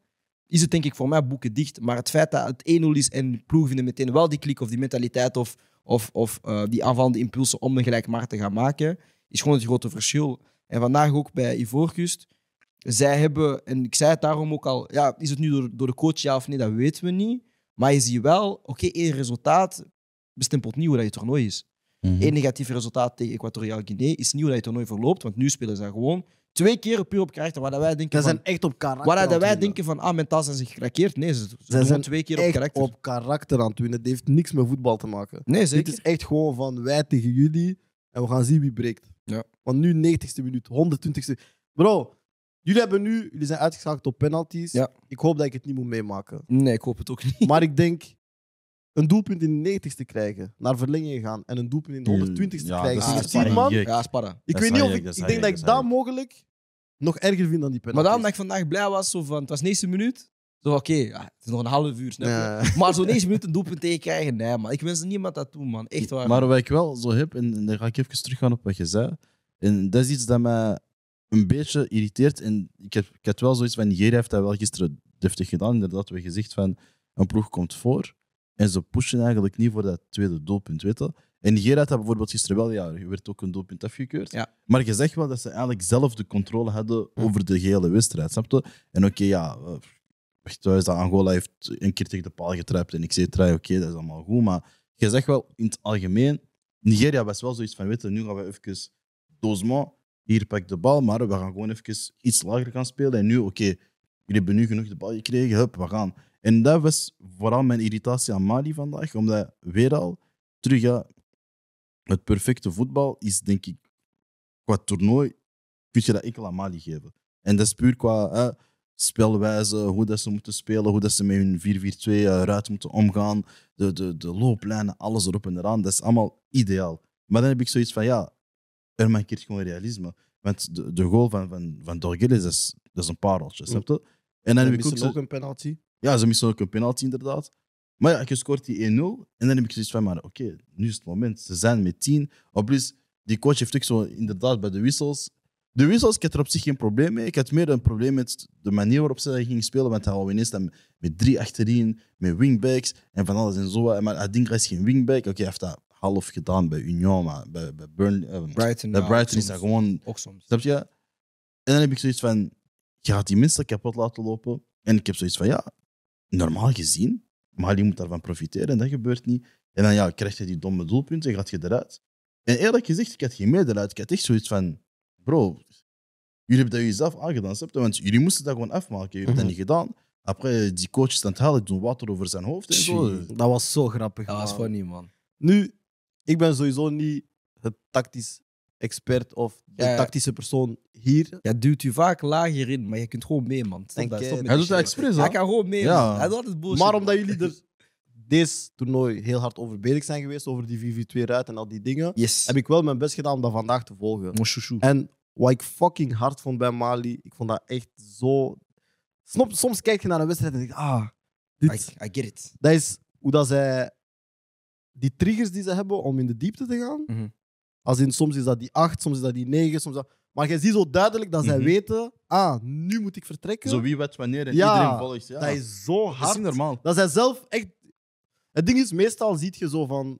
is het denk ik voor mij boeken dicht. Maar het feit dat het 1-0 is en de ploeg vinden meteen wel die klik of die mentaliteit of, of, of eh, die aanvallende impulsen om de gelijkmaar te gaan maken, is gewoon het grote verschil. En vandaag ook bij Ivoorkust. Zij hebben, en ik zei het daarom ook al, ja, is het nu door, door de coach ja of nee, dat weten we niet. Maar je ziet wel, oké, één resultaat bestempelt niet hoe dat je toernooi is. Mhm. Eén negatief resultaat tegen Equatoriaal Guinea is nieuw dat je toernooi verloopt, want nu spelen ze gewoon twee keer puur op karakter. Waar wij denken van, echt op karakter. Waar dat wij denken van, ah, mentaal zijn ze gekrakeerd. Nee, ze, zijn twee keer op karakter. op karakter aan het winnen. Het heeft niks met voetbal te maken. Nee, Dit is echt gewoon van wij tegen jullie en we gaan zien wie breekt. Ja. Want nu 90ste minuut, 120ste. Bro, jullie, hebben nu, jullie zijn uitgeschakeld op penalties. Ja. Ik hoop dat ik het niet moet meemaken. Nee, ik hoop het ook niet. Maar ik denk een doelpunt in de 90ste krijgen, naar verlenging gaan en een doelpunt in de 120ste ja, krijgen. Dat is man. Ja, sparren. Ik weet niet of ik, ik denk dat ik dat mogelijk nog erger vind dan die penalty. Maar dan dat ik vandaag blij was, zo van, het was 90 minuut. Zo, oké, ja, het is nog een half uur. Snap Maar zo 9 minuten doelpunt krijgen nee, man. Ik wens niemand dat toe, man. Echt waar. Maar wat ik wel zo heb, en dan ga ik even teruggaan op wat je zei. En dat is iets dat mij een beetje irriteert. En ik, heb, ik had wel zoiets van, Nigeria heeft dat wel gisteren deftig gedaan. Inderdaad, we gezegd van, een ploeg komt voor. En ze pushen eigenlijk niet voor dat tweede doelpunt, weet je. En Nigeria had dat bijvoorbeeld gisteren wel, ja, er werd ook een doelpunt afgekeurd. Ja. Maar je zegt wel dat ze eigenlijk zelf de controle hadden hm. over de hele wedstrijd, snap je? En oké, ja eh, thuis dat Angola heeft een keer tegen de paal getrapt en ik zei, oké, dat is allemaal goed. Maar je zegt wel, in het algemeen, Nigeria was wel zoiets van, weten, nu gaan we even doosman, hier pak de bal, maar we gaan gewoon even iets lager gaan spelen. En nu, oké, okay, jullie hebben nu genoeg de bal gekregen, hup, we gaan. En dat was vooral mijn irritatie aan Mali vandaag, omdat weer al, terug, ja, het perfecte voetbal is denk ik, qua toernooi, kun je dat enkel aan Mali geven. En dat is puur qua spelwijze, hoe dat ze moeten spelen, hoe dat ze met hun 4-4-2 eh, ruit moeten omgaan, de, de, de looplijnen, alles erop en eraan. Dat is allemaal ideaal. Maar dan heb ik zoiets van, ja, er mankeert gewoon realisme. Want de, de goal van, van, van is, is een pareltje, mm. snap je? En dan ze heb ook, een penalty. Ja, ze missen ook een penalty, inderdaad. Maar ja, je scoort die 1-0 en dan heb ik zoiets van, maar oké, nu is het moment. Ze zijn met 10. Op plus, die coach heeft ook zo, inderdaad, bij de wissels, de wissels, ik had er op zich geen probleem mee. Ik had meer een probleem met de manier waarop ze ging spelen. Want hij wou ineens met drie achterin, met wingbacks en van alles en zo. Maar ding is geen wingback. Oké, hij heeft dat half gedaan bij Union, maar bij, eh, Brighton, Brighton is dat gewoon... Ook je? En dan heb ik zoiets van, je gaat die mensen kapot laten lopen. En ik heb zoiets van, ja, normaal gezien, maar die moet daarvan profiteren en dat gebeurt niet. En dan ja, krijg je die domme doelpunten en gaat je eruit. En eerlijk gezegd, ik had geen eruit Ik had echt zoiets van, bro, jullie hebben dat jezelf aangedaan, snap je? jullie moesten dat gewoon afmaken, jullie hebben dat mhm. niet gedaan. Après, die coaches aan het halen, doen water over zijn hoofd en zo. Dat was zo grappig. Dat was funny, man. Nu, ik ben sowieso niet het tactisch expert of de tactische persoon hier. Jij duwt u vaak lager in, maar je kunt gewoon mee, man. Stop dat, hij doet dat expres, Hij kan gewoon mee, ja. Hij doet Maar omdat jullie er dus deze toernooi heel hard over bezig zijn geweest, over die 4 v 2 ruit en al die dingen, heb ik wel mijn best gedaan om dat vandaag te volgen. En wat ik fucking hard vond bij Mali, ik vond dat echt zo. soms kijk je naar een wedstrijd en denk ah, dit, I, get it. Dat is hoe dat zij die triggers die ze hebben om in de diepte te gaan. Mhm. Als in, soms is dat die 8, soms is dat die 9, soms dat... Maar je ziet zo duidelijk dat zij mhm. weten, ah, nu moet ik vertrekken. Zo wie weet wanneer en iedereen volgt. Ja, dat is zo hard. Dat is normaal. Dat zij zelf echt... Het ding is, meestal ziet je zo van,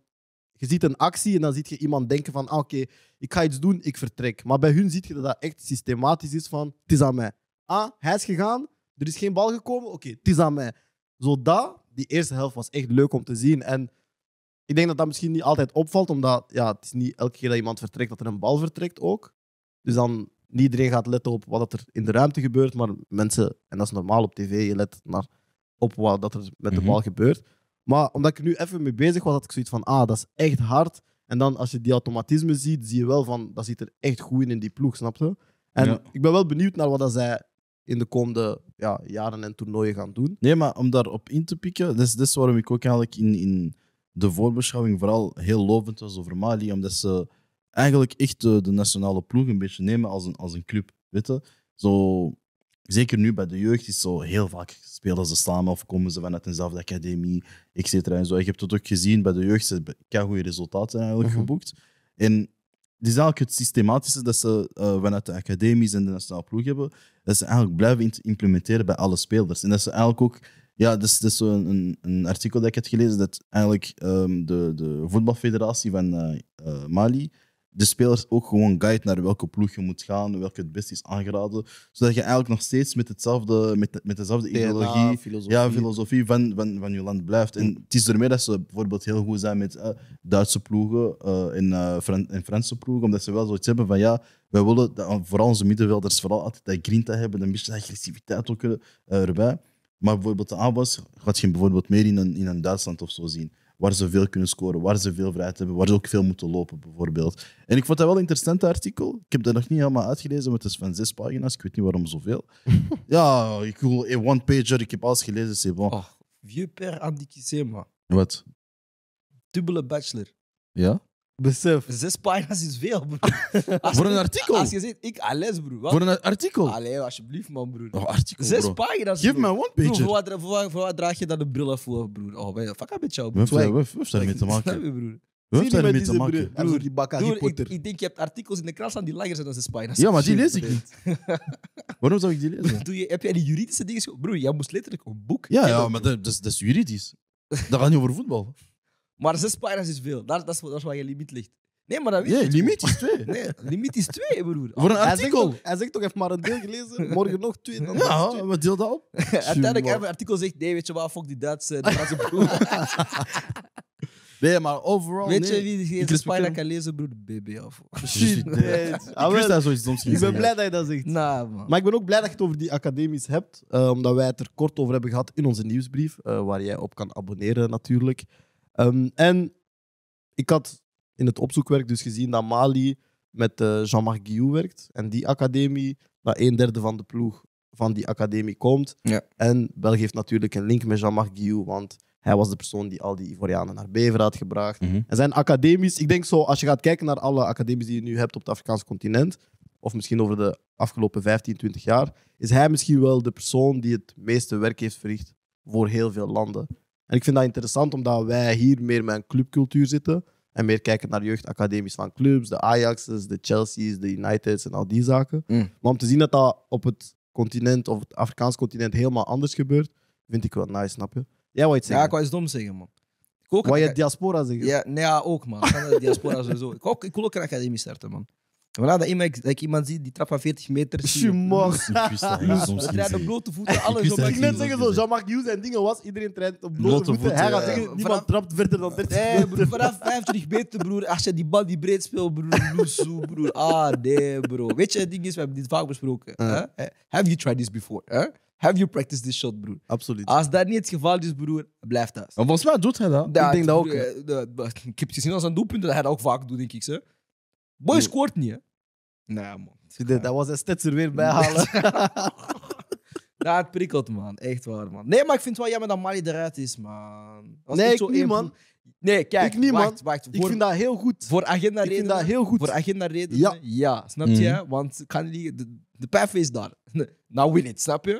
je ziet een actie en dan ziet je iemand denken van, ah, oké, ik ga iets doen, ik vertrek. Maar bij hun ziet je dat dat echt systematisch is van, het is aan mij. Ah, hij is gegaan, er is geen bal gekomen, oké, het is aan mij. Zodat, die eerste helft was echt leuk om te zien. En ik denk dat dat misschien niet altijd opvalt, omdat ja, het is niet elke keer dat iemand vertrekt dat er een bal vertrekt ook. Dus dan niet iedereen gaat letten op wat er in de ruimte gebeurt, maar mensen, en dat is normaal op tv, je let naar, op wat er met de mhm. bal gebeurt. Maar omdat ik er nu even mee bezig was, had ik zoiets van, ah, dat is echt hard. En dan als je die automatisme ziet, zie je wel van, dat zit er echt goed in in die ploeg, snap je? En ik ben wel benieuwd naar wat zij in de komende ja, jaren en toernooien gaan doen. Nee, maar om daarop in te pikken, dat is, is waarom ik ook eigenlijk in, in de voorbeschouwing vooral heel lovend was over Mali, omdat ze eigenlijk echt de, de nationale ploeg een beetje nemen als een, als een club, weet je? Zo, zeker nu bij de jeugd, is zo heel vaak spelen ze samen of komen ze vanuit dezelfde academie, etc. En zo. Ik heb het ook gezien bij de jeugd, ze hebben goede resultaten eigenlijk mhm. geboekt. En het is eigenlijk het systematische dat ze eh, vanuit de academies en de nationale ploeg hebben, dat ze eigenlijk blijven implementeren bij alle spelers. En dat ze eigenlijk ook ja, dat is, dat is zo een, een, artikel dat ik heb gelezen dat eigenlijk ehm, de, de voetbalfederatie van eh, eh, Mali de spelers ook gewoon guide naar welke ploeg je moet gaan, welke het best is aangeraden. Zodat je eigenlijk nog steeds met, hetzelfde, met, met dezelfde ideologie, filosofie. Ja, filosofie van, van, van je land blijft. En mm. het is ermee dat ze bijvoorbeeld heel goed zijn met eh, Duitse ploegen uh, en, uh, Franse ploegen, omdat ze wel zoiets hebben van ja, wij willen dat, vooral onze middenvelders vooral altijd dat grinta hebben, een beetje agressiviteit ook erbij. Maar bijvoorbeeld de aanwas gaat je bijvoorbeeld meer in een, in een Duitsland of zo zien waar ze veel kunnen scoren, waar ze veel vrijheid hebben, waar ze ook veel moeten lopen, bijvoorbeeld. En ik vond dat wel een interessant artikel. Ik heb dat nog niet helemaal uitgelezen, maar het is van zes pagina's. Ik weet niet waarom zoveel. ja, ik wil een one-pager, ik heb alles gelezen, c'est bon. Oh, vieux père Andy Wat? Dubbele bachelor. Ja? Besef. Zes pagina's is veel, broer. voor een artikel? Als je zegt, ik alles, broer. Voor een artikel? Allee, alsjeblieft, man, broer. Oh, artikel, Zes bro. pagina's, Geef me one page. Voor, wat, voor draag je dan de bril af voor, broer? Oh, ben je fuck met jou, broer. We hebben mee te maken. We hebben te maken. Ik, denk, je hebt artikels in de krant staan die langer zijn dan zes pagina's. Ja, maar die lees ik niet. Waarom zou ik die lezen? heb jij die juridische dingen... Broer, jij moest letterlijk een boek... Ja, ja maar dat is juridisch. Dat gaat niet over voetbal. Maar zes pagina's is veel. Daar, dat, is, dat is waar je limiet ligt. Nee, maar dat weet je. Nee, limiet is twee. Nee, limiet is twee, broer. Voor een artikel. hij zegt toch, even maar een deel gelezen, morgen nog twee. ja, wat deel dat op? Uiteindelijk, even een artikel zegt, nee, weet je wat, fuck die Duitse, Duitse broer. Nee, maar overal. Weet je wie geen Spyla kan lezen, broer? BB af. Shit. Nee. ik Ik ben blij dat je dat zegt. man. Maar ik ben ook blij dat je het over die academies hebt, eh, omdat wij het er kort over hebben gehad in onze nieuwsbrief, eh, waar jij op kan abonneren natuurlijk. Ehm, en ik had in het opzoekwerk dus gezien dat Mali met uh, Jean-Marc Guillou werkt. En die academie, dat een derde van de ploeg van die academie komt. Ja. En België heeft natuurlijk een link met Jean-Marc Guillou, want hij was de persoon die al die Ivorianen naar Bever had gebracht. Mhm. En zijn academies, ik denk zo, als je gaat kijken naar alle academies die je nu hebt op het Afrikaanse continent, of misschien over de afgelopen 15, 20 jaar, is hij misschien wel de persoon die het meeste werk heeft verricht voor heel veel landen. En ik vind dat interessant omdat wij hier meer met een clubcultuur zitten. En meer kijken naar jeugdacademies van clubs, de Ajax's, de Chelsea's, de United's en al die zaken. Mm. Maar om te zien dat dat op het continent of het Afrikaans continent helemaal anders gebeurt, vind ik wel nice, snap je? Jij wou iets zeggen? Ja, ik wou iets dom zeggen, man. Ik ook Wou je diaspora zeggen? Ja, nee, nou ook, man. diaspora sowieso. ik wil ook een academie starten, man. Voilà, dat, iemand, iemand zie die trap van 40 meter. Schumacher. Dus rijdt op blote voeten, alles. Ik net zeggen, zo, Jean-Marc Hughes en dingen was, iedereen traint op blote, voeten. niemand trapt verder dan 30 hey, broer, Vanaf 25 meter, broer. Als je die bal die breed speelt, broer. zo broer. Ah, nee, bro. Weet je, het ding is, we hebben dit vaak besproken. Uh. Have you tried this before? Have you practiced this shot, broer? Absoluut. Als dat niet het geval is, broer, blijf dat. volgens mij doet hij dat. ik denk dat ook. Eh, ik heb gezien als een doelpunt dat hij dat ook vaak doet, denk ik. ze. Boy scoort niet, Nee, man. dat was een stets er weer bijhalen. dat prikkelt, man. Echt waar, man. Nee, maar ik vind wel jammer dat Mali eruit is, man. Was nee, ik zo niet, man. Nee, kijk. Ik niet, man. ik vind dat heel goed. Voor agenda redenen. Ik vind dat heel goed. Voor agenda redenen. Ja. ja snap je? Mhm. Want kan die, de, de path is daar. nou win it, snap je?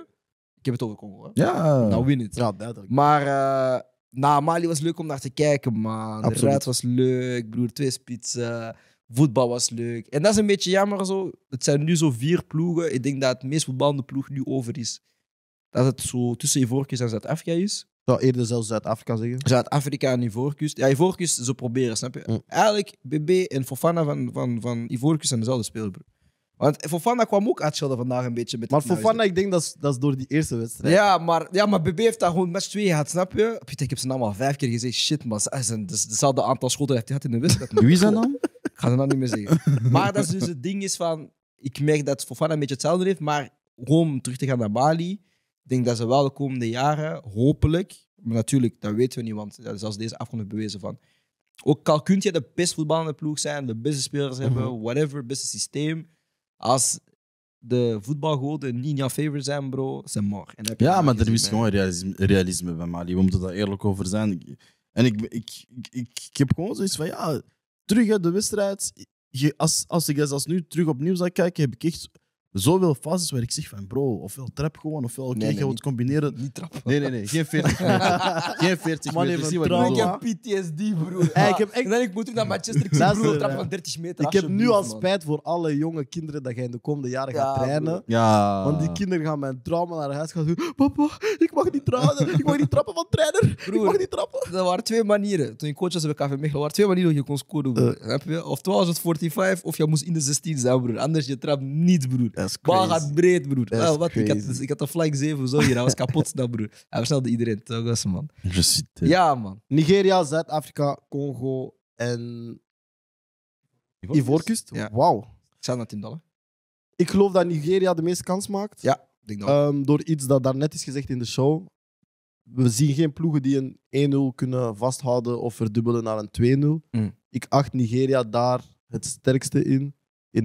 Ik heb het over Congo, hè? Ja. Nou win it. Ja, duidelijk. Maar... Uh, nou, Mali was leuk om naar te kijken, man. Absoluut. De ruit was leuk, broer. Twee spitsen voetbal was leuk. En dat is een beetje jammer zo. Het zijn nu zo vier ploegen. Ik denk dat het meest voetbalende ploeg nu over is. Dat het zo tussen Ivoorkust en Zuid-Afrika is. zou eerder zelfs Zuid-Afrika zeggen. Zuid-Afrika en Ivorcus. Ja, Ivorcus ze proberen, snap je? Mm. Eigenlijk, BB en Fofana van, van, van Ivoorkust zijn dezelfde speler, want Fofana kwam ook uitschelden vandaag een beetje met Maar Fofana, ik denk dat is, dat door die eerste wedstrijd. Ja, maar, ja, maar BB heeft daar gewoon match 2 gehad, snap je? ik heb ze naam nou vijf keer gezegd. Shit, man. Dat is hetzelfde aantal schoten dat hij had in de wedstrijd. Wie is dat dan? Ik ga zijn nou niet meer zeggen. maar dat is dus het ding is van... Ik merk dat Fofana een beetje hetzelfde heeft, maar om terug te gaan naar Bali... Ik denk dat ze wel de komende jaren, hopelijk... Maar natuurlijk, dat weten we niet, want dat als deze afgelopen bewezen van... Ook al kun je de best voetballende ploeg zijn, de beste spelers hebben, mhm. whatever, beste systeem als de voetbalgoden niet in jouw favor zijn, bro, zijn mag. ja, maar er is gewoon realisme, realisme bij Mali. We moeten daar eerlijk over zijn. En ik, ik, ik, ik, heb gewoon zoiets van, ja, terug uit de wedstrijd. als, als ik als nu terug opnieuw zou kijken, heb ik echt zoveel fases waar ik zeg van bro, ofwel trap gewoon, ofwel oké, je gewoon het combineren. Niet trap. Nee, nee, nee, geen 40 geen 40 Man ik heb PTSD, broer. Hey, ik heb echt... En ik moet ook naar Manchester City, een trap van 30 meter. Ik heb nu al spijt voor alle jonge kinderen dat jij in de komende jaren gaat trainen. Ja. Want die kinderen gaan mijn trauma naar huis gaan doen. Papa, ik mag niet trappen. Ik mag niet trappen van trainer. ik mag niet trappen. Er waren twee manieren. Toen ik coach was bij KV Mechelen, er waren twee manieren hoe je kon scoren, Of 12 was het 45, of je moest in de 16 zijn, broer. Anders je trap niet, broer. Bal gaat breed, broer. Eh, wat? Ik, had, de ik had 7 zo hier. Hij was kapot dat broer. Hij versnelde iedereen. Dat was man. Ja, man. Nigeria, Zuid-Afrika, Congo en... Ivoorkust? Ja. Wauw. Zijn dat in dollar? Ik geloof dat Nigeria de meeste kans maakt. Ja, denk dat. Um, door iets dat daarnet is gezegd in de show. We zien geen ploegen die een 1-0 kunnen vasthouden of verdubbelen naar een 2-0. Mm. Ik acht Nigeria daar het sterkste in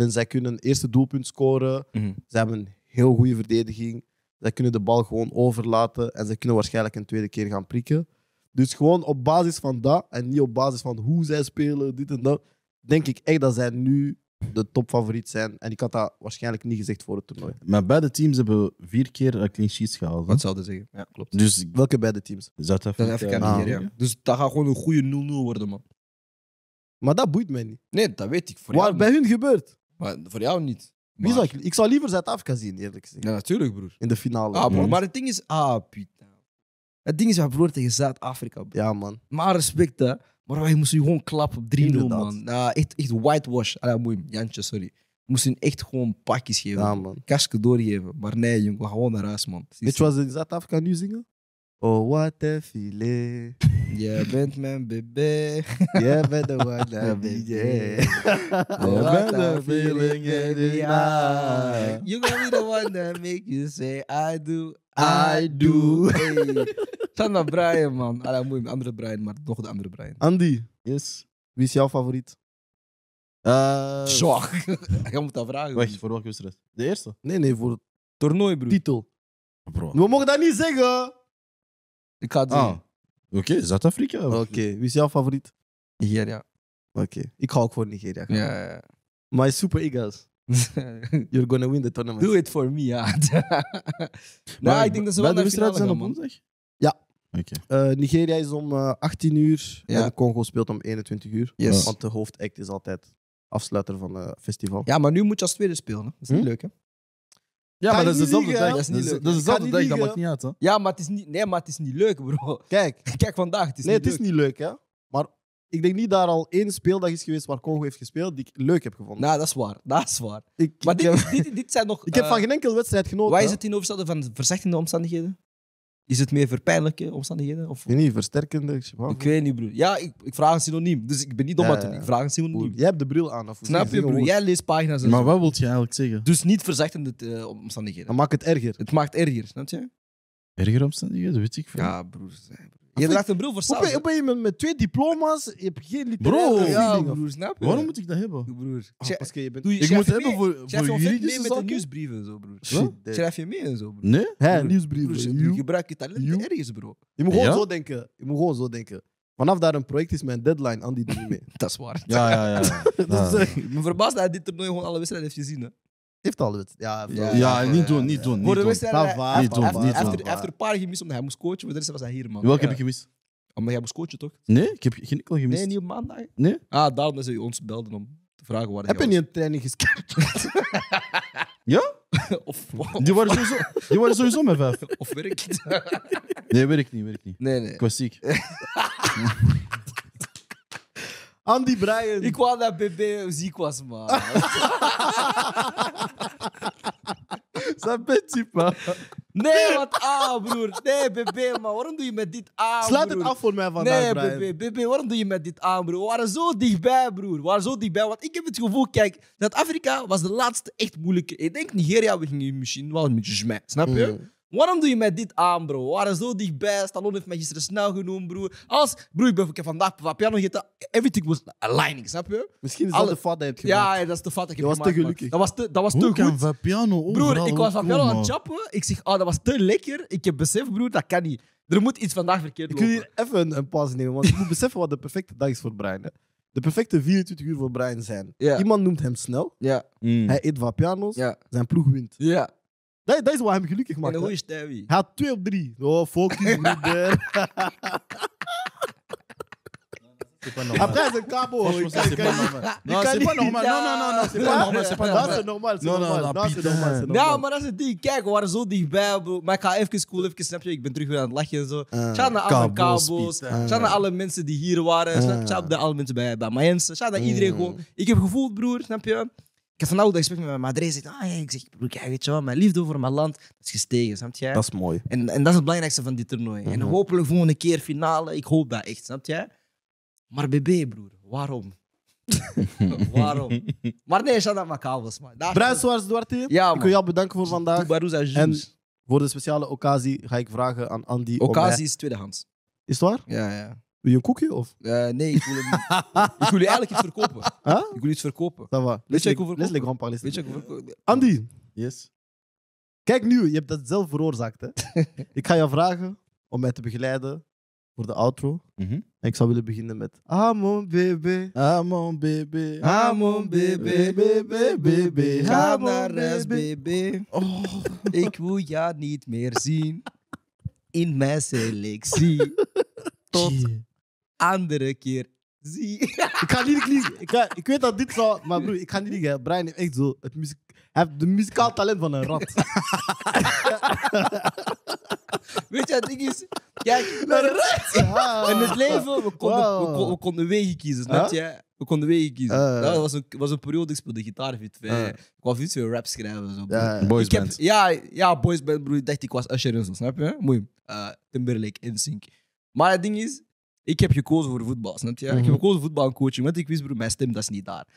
in. zij kunnen eerste doelpunt scoren. Mhm. Ze hebben een heel goede verdediging. Zij kunnen de bal gewoon overlaten en ze kunnen waarschijnlijk een tweede keer gaan prikken. Dus gewoon op basis van dat en niet op basis van hoe zij spelen, dit en dat, denk ik echt dat zij nu de topfavoriet zijn. En ik had dat waarschijnlijk niet gezegd voor het toernooi. Maar beide teams hebben vier keer clean sheets gehaald. Dat zou zeggen. Ja, klopt. Dus, Welke beide teams? Zuid-Afrika en ah. Dus dat gaat gewoon een goede 0-0 worden, man. Maar dat boeit mij niet. Nee, dat weet ik. Voor Wat bij hun gebeurt. Maar voor jou niet. Wie zou ik, ik zou liever Zuid-Afrika zien, eerlijk gezegd. Ja, natuurlijk, broer. In de finale. Ah, mhm. Maar het ding is... Ah, Piet. Het ding is, we broer tegen Zuid-Afrika. Ja, man. Maar respect, hè. Maar wij moesten gewoon klappen op 3-0, man. Uh, echt, echt whitewash. Ah mooi. Jantje, sorry. We moesten echt gewoon pakjes geven. Ja, man. Kasken doorgeven. Maar nee, jongen, gewoon naar huis, man. Weet je wat ze in Zuid-Afrika nu zingen? Oh, wat een filet. Jij bent mijn bebé. Jij bent de one Oh, what a feeling in the night. You gonna be the one that make you say I do, I do. Hey. naar Brian, man. Allee, ah, moet een andere Brian, maar nog de andere Brian. Andy. Yes. Wie is jouw favoriet? Uh, Zwak. Je moet dat vragen. Wacht, voor welke wedstrijd? De eerste? Nee, nee, voor het toernooi, bro. Titel. Bro. We mogen dat niet zeggen. Ik ga het Ah, oké, Zuid-Afrika. Oké, wie is jouw favoriet? Nigeria. Oké, ik ga ook voor Nigeria gaan. Ja, ja, My super eagles. You're gonna win the tournament. Do it for me, ja. nou, ik denk dat ze wel naar de finale wedstrijden zijn op woensdag? woensdag? Oké. Eh, Nigeria is om 18 eh, uur en Congo speelt om 21 uur. Yes. Want de hoofdact is altijd afsluiter van het festival. Ja, maar nu moet je als tweede spelen. Hè. Dat is niet hm? leuk, hè? Ja, maar dat is dezelfde dag. Dat is niet dezelfde dat maakt niet uit. Hè? Ja, maar het is niet, nee, maar het is niet leuk, bro. Kijk. Kijk vandaag, het is nee, het is niet leuk, hè. Maar ik denk niet dat er al één speeldag is geweest waar Congo heeft gespeeld die ik leuk heb gevonden. Nou, dat is waar. Dat is waar. Ik, maar dit, heb, dit, dit, zijn nog... Ik heb van eh, geen enkele wedstrijd genoten. Waar is het in overstelde van verzachtende omstandigheden? Is het meer verpijnlijke omstandigheden? Of... niet, versterkende. Ik, weet niet, broer. Ja, ik, ik vraag een synoniem. Dus ik ben niet dom ja, ja, Ik vraag een synoniem. Broer, jij hebt de bril aan. Of Snap je, broer? Jij leest pagina's. maar wat wil je eigenlijk zeggen? Dus niet verzachtende eh, omstandigheden. Dat maakt het erger. Het maakt erger, snap je? Erger omstandigheden, dat weet ik veel. Ja, broer. Je draagt een bril voor samen. hoe ben je met, twee diploma's, je hebt geen literatuur. Bro. Waarom moet ik dat hebben? broer? Ah, je bent... Ik moet het hebben voor, Schrijf voor gewoon mee met de en nieuwsbrieven, zo, broer. Shit. Schrijf je mee en zo, broer. Nee? Hè, nieuwsbrieven. Broer, je- gebruikt je talent You. ergens, bro. Je moet gewoon zo denken. Je moet gewoon zo denken. Vanaf daar een project is mijn deadline aan die drie mee. Dat is waar. Ja, ja, ja. Ja. Dus, Ik ben verbaasd dat hij dit toernooi gewoon alle wedstrijden heeft gezien. Hè heeft al het. Ja, ja, ja, niet doen, niet doen. niet doen. Hij heeft er een paar gemist omdat hij moest coachen, maar de was hij hier, man. Welke heb je gemist? Omdat jij moest coachen, toch? Nee, ik heb geen enkel gemist. Nee, niet op maandag. Nee? Ah, daarom dat ze ons belden om te vragen waar hij Heb je niet een training geskipt? ja? of Die waren sowieso, die waren sowieso met vijf. of werkt werk? nee, werkt niet, werk niet. Nee, nee. Ik was Andy Bryan. Ik wou dat BB ziek was, man. Zijn beetje, man. Nee, wat A, ah, broer. Nee, BB, man. Waarom doe je met dit ah, aan, Sluit het af voor mij vandaag, Nee, Brian. BB, BB, waarom doe je met dit aan, broer? We waren zo dichtbij, broer. We waren zo dichtbij. Want ik heb het gevoel, kijk, dat afrika was de laatste echt moeilijke. Ik denk Nigeria, we gingen misschien wel een beetje smijt. snap je? Mm. Waarom doe je mij dit aan, bro? We waren zo dichtbij. Stallone heeft mij gisteren snel genoemd, broer. Als, broer, ik, ben, heb vandaag van piano gegeten. Everything was aligning, snap je? Misschien is dat de fout die je hebt gemaakt. Ja, dat is de fout dat ik heb Dat was te gelukkig. Dat was te, dat was te goed. broer, ik was van piano aan het chappen. Ik zeg, ah, dat was te lekker. Ik heb beseft, broer, dat kan niet. Er moet iets vandaag verkeerd lopen. Ik wil hier even een, pauze nemen, want je moet beseffen wat de perfecte dag is voor Brian. De perfecte 24 uur voor Brian zijn. Iemand noemt hem snel. Mm. Hij eet van Yeah. Zijn ploeg wint. Ja. Dat, dat is wat hem gelukkig maakt. En hoe is Hij had twee op drie. Oh, focus, moeder. Après, c'est cabo. Non, c'est pas normal. Non, c'est pas normal. Non, non, non, c'est pas normal. C'est pas normal. Dat is normaal. Non, non, dat is normaal. Nou, maar dat is het ding. Kijk, we waren zo dichtbij, Maar ik ga even cool, even snap je. Ik ben terug weer aan het lachen en zo. Eh, shout naar alle cabo's. Shout naar alle mensen die hier waren. Shout eh. naar alle mensen bij Mayense. Shout naar iedereen eh. gewoon. Ik heb gevoeld, broer, snap je? Ik heb vandaag ook dat gesprek met mijn madre. Zegt, ah, ik zeg, broer, weet je wel, mijn liefde voor mijn land is gestegen, snap jij? Dat is mooi. En, en dat is het belangrijkste van dit toernooi. En mhm. hopelijk volgende keer finale. Ik hoop dat echt, snap jij? Maar BB, broer, waarom? waarom? Maar nee, shout out maar man. Bruin Duarte, ja, ik wil jou bedanken voor vandaag. En voor de speciale occasie ga ik vragen aan Andy. Occasie is tweedehands. Is het waar? Ja, ja. Wil je een koekje? Of? Eh, nee, ik wil, niet. ik wil je eigenlijk iets verkopen. Huh? Ik wil iets verkopen. Ça wat let's je grandpa let's les, Andy, Yes. kijk nu. Je hebt dat zelf veroorzaakt. Hè? ik ga jou vragen om mij te begeleiden voor de outro. Mhm. En ik zou willen beginnen met... Ah, on baby Ah, on baby. Ah, on baby. baby, baby. Ga naar baby. Oh. Ik wil jou niet meer zien in mijn selectie. Tot andere keer zie. ik ga niet liegen. Ik, weet dat dit zal... Maar broer, ik ga niet liegen. Brian heeft echt zo... Het muziek, hij heeft de muzikaal talent van een rat. Weet je het ding is? Kijk, een rat! In het leven, we konden, we, konden wegen kiezen, snap je? We konden wegen kiezen. Eh. dat was een, was een periode, ik speelde gitaar, eh. Ik kwam iets veel rap schrijven. Zo, ja, ja, boys band, broer. Ik dacht, ik was Usher snap je? Mooi. Uh, Timberlake, NSYNC. Maar het ding is, ik heb gekozen voor voetbal, snap je? Ik heb mhm. gekozen voor voetbalcoaching, want ik wist, broer, mijn stem dat is niet daar.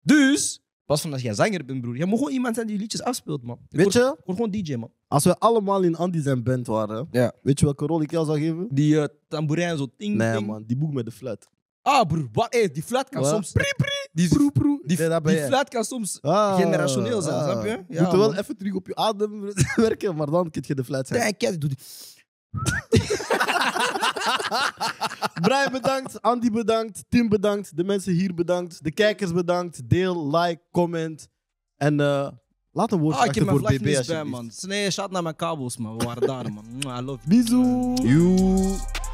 Dus, pas van als jij zanger bent, broer. je moet gewoon iemand zijn die liedjes afspeelt, man. weet je? word gewoon DJ, man. Als we allemaal in Andy zijn band waren, ja. weet je welke rol ik jou zou geven? Die uh, tamboerijn zo ting, Nee, man. Die boek met de flat. Ah, broer. Wat, eh, die flat kan soms... Prie, prie. Die, die, nee, flat kan soms ah, generationeel zijn, ah. snap je? je moet wel even terug op je adem werken, maar dan kun je de flat zijn. Nee, kijk, doe die... Brian bedankt, Andy bedankt, Tim bedankt, de mensen hier bedankt, de kijkers bedankt. Deel, like, comment en uh, laat een woord ah, achter voor BB man. Nee, shot naar mijn kabels man, we waren daar man. I love you.